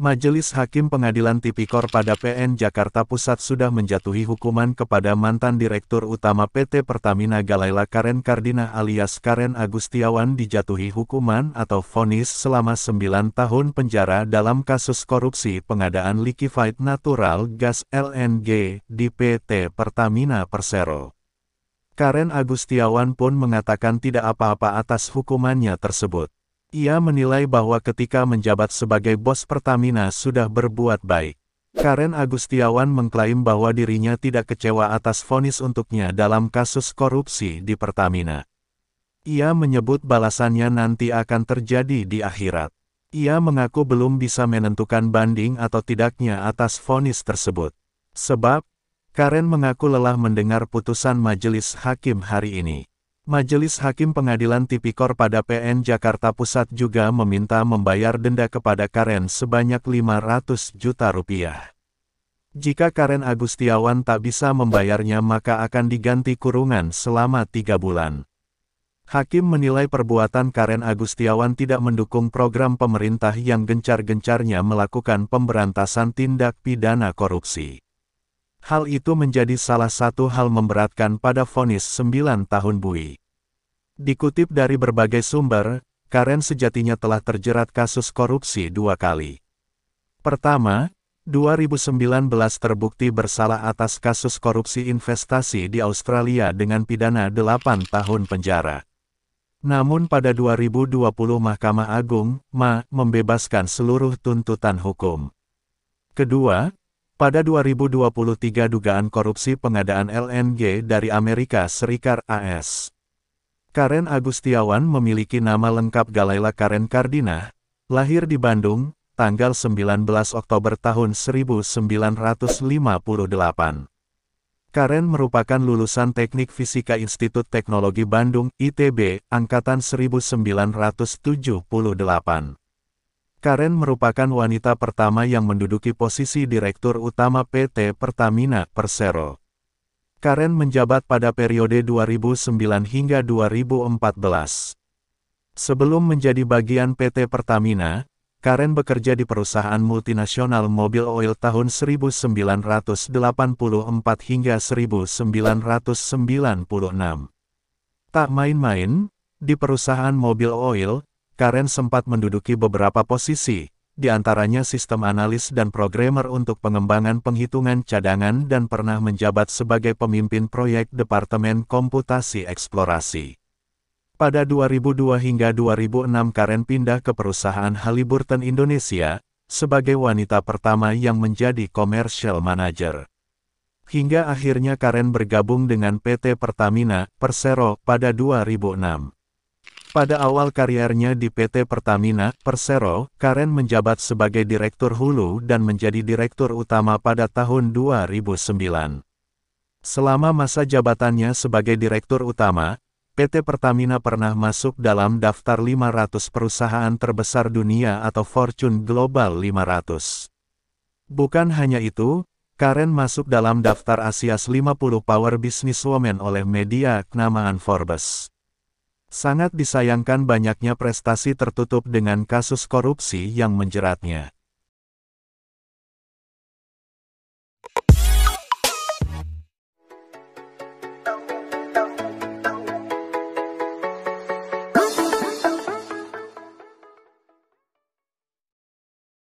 Majelis Hakim Pengadilan Tipikor pada PN Jakarta Pusat sudah menjatuhi hukuman kepada mantan Direktur Utama PT Pertamina Galaila Karen Kardina alias Karen Agustiawan dijatuhi hukuman atau vonis selama 9 tahun penjara dalam kasus korupsi pengadaan liquefied natural gas LNG di PT Pertamina Persero. Karen Agustiawan pun mengatakan tidak apa-apa atas hukumannya tersebut. Ia menilai bahwa ketika menjabat sebagai bos Pertamina sudah berbuat baik. Karen Agustiawan mengklaim bahwa dirinya tidak kecewa atas vonis untuknya dalam kasus korupsi di Pertamina. Ia menyebut balasannya nanti akan terjadi di akhirat. Ia mengaku belum bisa menentukan banding atau tidaknya atas vonis tersebut. Sebab, Karen mengaku lelah mendengar putusan majelis hakim hari ini. Majelis Hakim Pengadilan Tipikor pada PN Jakarta Pusat juga meminta membayar denda kepada Karen sebanyak 500 juta rupiah. Jika Karen Agustiawan tak bisa membayarnya maka akan diganti kurungan selama tiga bulan. Hakim menilai perbuatan Karen Agustiawan tidak mendukung program pemerintah yang gencar-gencarnya melakukan pemberantasan tindak pidana korupsi. Hal itu menjadi salah satu hal memberatkan pada vonis 9 tahun Bui. Dikutip dari berbagai sumber, Karen sejatinya telah terjerat kasus korupsi dua kali. Pertama, 2019 terbukti bersalah atas kasus korupsi investasi di Australia dengan pidana 8 tahun penjara. Namun pada 2020 Mahkamah Agung, MA, membebaskan seluruh tuntutan hukum. Kedua, pada 2023 dugaan korupsi pengadaan LNG dari Amerika Serikat AS. Karen Agustiawan memiliki nama lengkap Galaila Karen Kardina, lahir di Bandung, tanggal 19 Oktober tahun 1958. Karen merupakan lulusan Teknik Fisika Institut Teknologi Bandung, ITB, Angkatan 1978. Karen merupakan wanita pertama yang menduduki posisi Direktur Utama PT Pertamina Persero. Karen menjabat pada periode 2009 hingga 2014. Sebelum menjadi bagian PT Pertamina, Karen bekerja di perusahaan multinasional mobil oil tahun 1984 hingga 1996. Tak main-main, di perusahaan mobil oil, Karen sempat menduduki beberapa posisi, di antaranya sistem analis dan programmer untuk pengembangan penghitungan cadangan dan pernah menjabat sebagai pemimpin proyek Departemen Komputasi Eksplorasi. Pada 2002 hingga 2006 Karen pindah ke perusahaan Haliburton Indonesia, sebagai wanita pertama yang menjadi commercial manager. Hingga akhirnya Karen bergabung dengan PT Pertamina, Persero, pada 2006. Pada awal karirnya di PT Pertamina, Persero, Karen menjabat sebagai Direktur Hulu dan menjadi Direktur Utama pada tahun 2009. Selama masa jabatannya sebagai Direktur Utama, PT Pertamina pernah masuk dalam daftar 500 perusahaan terbesar dunia atau Fortune Global 500. Bukan hanya itu, Karen masuk dalam daftar Asia's 50 Power Business Women oleh media kenamaan Forbes. Sangat disayangkan banyaknya prestasi tertutup dengan kasus korupsi yang menjeratnya.